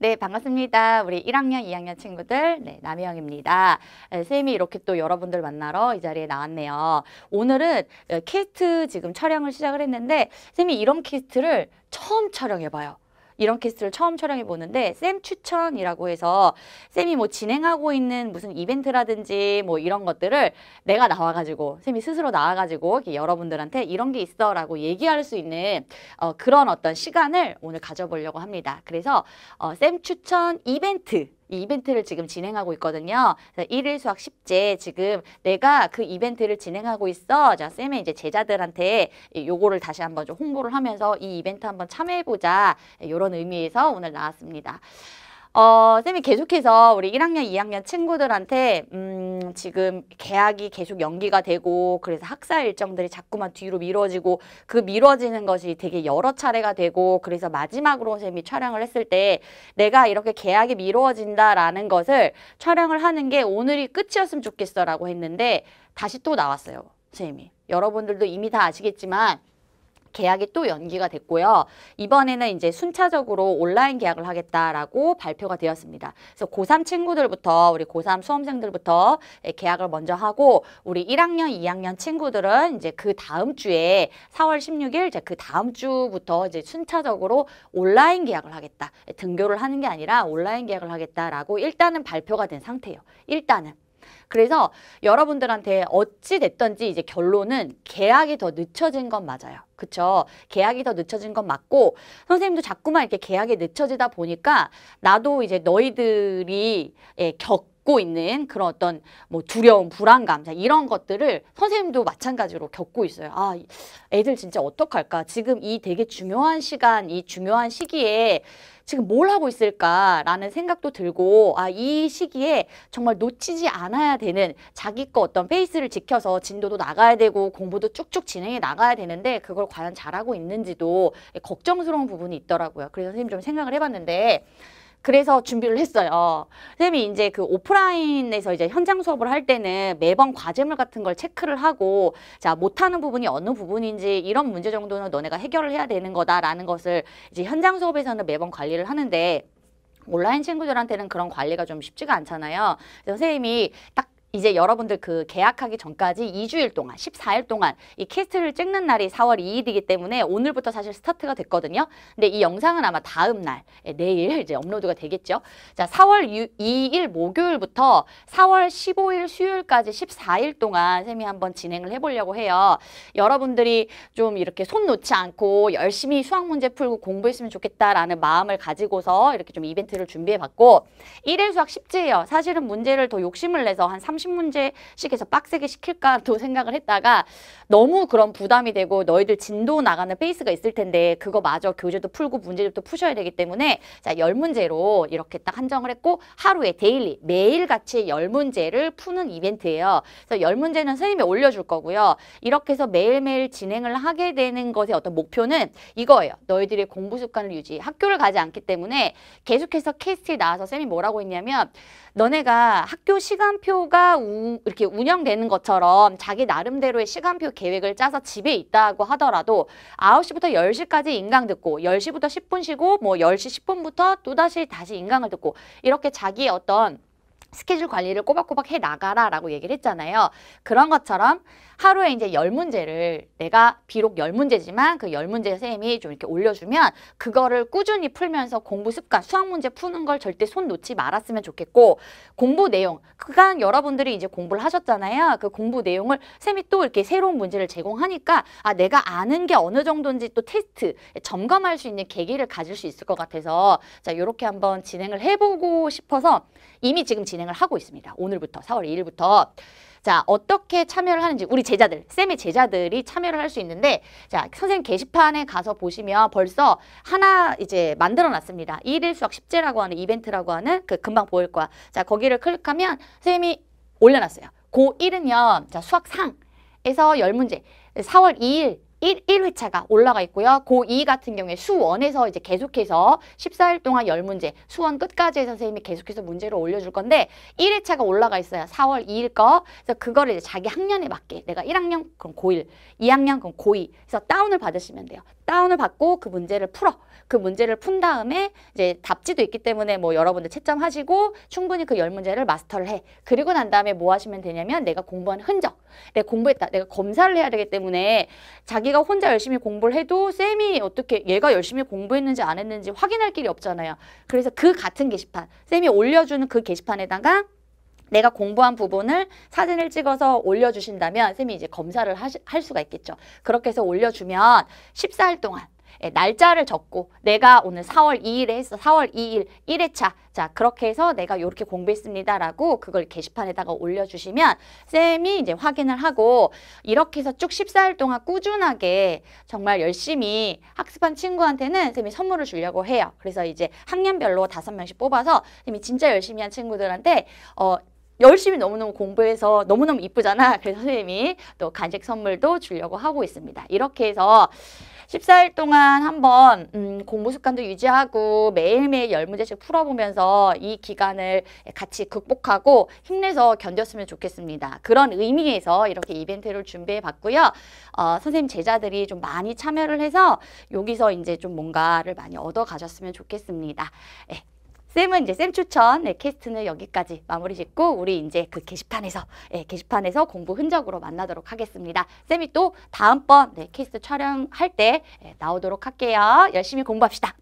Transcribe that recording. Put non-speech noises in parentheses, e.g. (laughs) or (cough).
네, 반갑습니다. 우리 1학년, 2학년 친구들, 네, 남희영입니다. 네, 쌤이 이렇게 또 여러분들 만나러 이 자리에 나왔네요. 오늘은 키트 어, 지금 촬영을 시작을 했는데 쌤이 이런 키트를 처음 촬영해봐요. 이런 캐스트를 처음 촬영해 보는데 쌤 추천이라고 해서 쌤이 뭐 진행하고 있는 무슨 이벤트라든지 뭐 이런 것들을 내가 나와가지고 쌤이 스스로 나와가지고 여러분들한테 이런 게 있어라고 얘기할 수 있는 어, 그런 어떤 시간을 오늘 가져보려고 합니다. 그래서 어, 쌤 추천 이벤트 이 이벤트를 지금 진행하고 있거든요. 일일 수학 십제 지금 내가 그 이벤트를 진행하고 있어. 자, 쌤의 이제 제자들한테 요거를 다시 한번 좀 홍보를 하면서 이 이벤트 한번 참여해보자. 이런 예, 의미에서 오늘 나왔습니다. 어, 쌤이 계속해서 우리 1학년, 2학년 친구들한테 음, 지금 계약이 계속 연기가 되고 그래서 학사 일정들이 자꾸만 뒤로 미뤄지고 그 미뤄지는 것이 되게 여러 차례가 되고 그래서 마지막으로 쌤이 촬영을 했을 때 내가 이렇게 계약이 미뤄진다라는 것을 촬영을 하는 게 오늘이 끝이었으면 좋겠어라고 했는데 다시 또 나왔어요. 쌤이. 여러분들도 이미 다 아시겠지만 계약이 또 연기가 됐고요. 이번에는 이제 순차적으로 온라인 계약을 하겠다라고 발표가 되었습니다. 그래서 고3 친구들부터 우리 고3 수험생들부터 예, 계약을 먼저 하고 우리 1학년, 2학년 친구들은 이제 그 다음 주에 4월 16일 이제 그 다음 주부터 이제 순차적으로 온라인 계약을 하겠다. 등교를 하는 게 아니라 온라인 계약을 하겠다라고 일단은 발표가 된 상태예요. 일단은 그래서 여러분들한테 어찌 됐던지 이제 결론은 계약이 더 늦춰진 건 맞아요. 그쵸? 계약이 더 늦춰진 건 맞고 선생님도 자꾸만 이렇게 계약이 늦춰지다 보니까 나도 이제 너희들이 예, 겪 겪고 있는 그런 어떤 뭐 두려움, 불안감 자, 이런 것들을 선생님도 마찬가지로 겪고 있어요. 아, 애들 진짜 어떡할까? 지금 이 되게 중요한 시간, 이 중요한 시기에 지금 뭘 하고 있을까라는 생각도 들고 아, 이 시기에 정말 놓치지 않아야 되는 자기 거 어떤 페이스를 지켜서 진도도 나가야 되고 공부도 쭉쭉 진행해 나가야 되는데 그걸 과연 잘하고 있는지도 걱정스러운 부분이 있더라고요. 그래서 선생님 좀 생각을 해봤는데 그래서 준비를 했어요. 선생님이 이제 그 오프라인에서 이제 현장 수업을 할 때는 매번 과제물 같은 걸 체크를 하고 자 못하는 부분이 어느 부분인지 이런 문제 정도는 너네가 해결을 해야 되는 거다라는 것을 이제 현장 수업에서는 매번 관리를 하는데 온라인 친구들한테는 그런 관리가 좀 쉽지가 않잖아요. 선생님이 딱 이제 여러분들 그 계약하기 전까지 2주일 동안 14일 동안 이 키스트를 찍는 날이 4월 2일이기 때문에 오늘부터 사실 스타트가 됐거든요. 근데 이 영상은 아마 다음 날 예, 내일 이제 업로드가 되겠죠. 자 4월 2일 목요일부터 4월 15일 수요일까지 14일 동안 쌤이 한번 진행을 해보려고 해요. 여러분들이 좀 이렇게 손 놓지 않고 열심히 수학 문제 풀고 공부했으면 좋겠다라는 마음을 가지고서 이렇게 좀 이벤트를 준비해봤고 1일 수학 10제예요. 사실은 문제를 더 욕심을 내서 한 30. 30문제씩 해서 빡세게 시킬까도 (laughs) 생각을 했다가 너무 그런 부담이 되고 너희들 진도 나가는 페이스가 있을 텐데 그거 마저 교재도 풀고 문제집도 푸셔야 되기 때문에 자, 10문제로 이렇게 딱 한정을 했고 하루에 데일리 매일같이 10문제를 푸는 이벤트예요. 그래서 10문제는 선생님이 올려줄 거고요. 이렇게 해서 매일매일 진행을 하게 되는 것의 어떤 목표는 이거예요. 너희들의 공부 습관을 유지. 학교를 가지 않기 때문에 계속해서 케이스에 나와서 선생님이 뭐라고 했냐면 너네가 학교 시간표가 우, 이렇게 운영되는 것처럼 자기 나름대로의 시간표 계획을 짜서 집에 있다고 하더라도 9시부터 10시까지 인강 듣고 10시부터 10분 쉬고 뭐 10시 10분부터 또다시 다시 인강을 듣고 이렇게 자기 의 어떤 스케줄 관리를 꼬박꼬박 해 나가라 라고 얘기를 했잖아요. 그런 것처럼 하루에 이제 열문제를 내가 비록 열문제지만 그 열문제 쌤이 좀 이렇게 올려주면 그거를 꾸준히 풀면서 공부 습관, 수학문제 푸는 걸 절대 손 놓지 말았으면 좋겠고 공부 내용, 그간 여러분들이 이제 공부를 하셨잖아요. 그 공부 내용을 쌤이 또 이렇게 새로운 문제를 제공하니까 아 내가 아는 게 어느 정도인지 또 테스트, 점검할 수 있는 계기를 가질 수 있을 것 같아서 자 이렇게 한번 진행을 해보고 싶어서 이미 지금 진행 진행을 하고 있습니다. 오늘부터 4월 2일부터 자 어떻게 참여를 하는지 우리 제자들 쌤의 제자들이 참여를 할 수 있는데 자 선생님 게시판에 가서 보시면 벌써 하나 이제 만들어 놨습니다. 1일 수학 10제라고 하는 이벤트라고 하는 그 금방 보일 거야. 자 거기를 클릭하면 선생님이 올려놨어요. 고1은요 자 수학상에서 열문제 4월 2일 1, 1회차가 올라가 있고요. 고2 같은 경우에 수원에서 이제 계속해서 14일 동안 열문제 수원 끝까지 해서 선생님이 계속해서 문제를 올려줄 건데 1회차가 올라가 있어요. 4월 2일 거. 그래서 그거를 이제 자기 학년에 맞게 내가 1학년 그럼 고1, 2학년 그럼 고2 그래서 다운을 받으시면 돼요. 다운을 받고 그 문제를 풀어. 그 문제를 푼 다음에 이제 답지도 있기 때문에 뭐 여러분들 채점하시고 충분히 그 열문제를 마스터를 해. 그리고 난 다음에 뭐 하시면 되냐면 내가 공부한 흔적 내가 공부했다. 내가 검사를 해야 되기 때문에 자기가 혼자 열심히 공부를 해도 쌤이 어떻게 얘가 열심히 공부했는지 안 했는지 확인할 길이 없잖아요. 그래서 그 같은 게시판, 쌤이 올려주는 그 게시판에다가 내가 공부한 부분을 사진을 찍어서 올려주신다면 쌤이 이제 검사를 하시, 할 수가 있겠죠. 그렇게 해서 올려주면 14일 동안 예, 날짜를 적고 내가 오늘 4월 2일에 했어. 4월 2일 1회차. 자, 그렇게 해서 내가 이렇게 공부했습니다라고 그걸 게시판에다가 올려주시면 쌤이 이제 확인을 하고 이렇게 해서 쭉 14일 동안 꾸준하게 정말 열심히 학습한 친구한테는 쌤이 선물을 주려고 해요. 그래서 이제 학년별로 다섯 명씩 뽑아서 쌤이 진짜 열심히 한 친구들한테 어, 열심히 너무너무 공부해서 너무너무 이쁘잖아. 그래서 선생님이 또 간식 선물도 주려고 하고 있습니다. 이렇게 해서 14일 동안 한번 음, 공부 습관도 유지하고 매일매일 열 문제씩 풀어보면서 이 기간을 같이 극복하고 힘내서 견뎠으면 좋겠습니다. 그런 의미에서 이렇게 이벤트를 준비해 봤고요. 어, 선생님 제자들이 좀 많이 참여를 해서 여기서 이제 좀 뭔가를 많이 얻어 가셨으면 좋겠습니다. 예. 쌤은 이제 쌤 추천 네, 캐스트는 여기까지 마무리 짓고 우리 이제 그 게시판에서 네, 게시판에서 공부 흔적으로 만나도록 하겠습니다. 쌤이 또 다음번 네, 캐스트 촬영할 때 네, 나오도록 할게요. 열심히 공부합시다.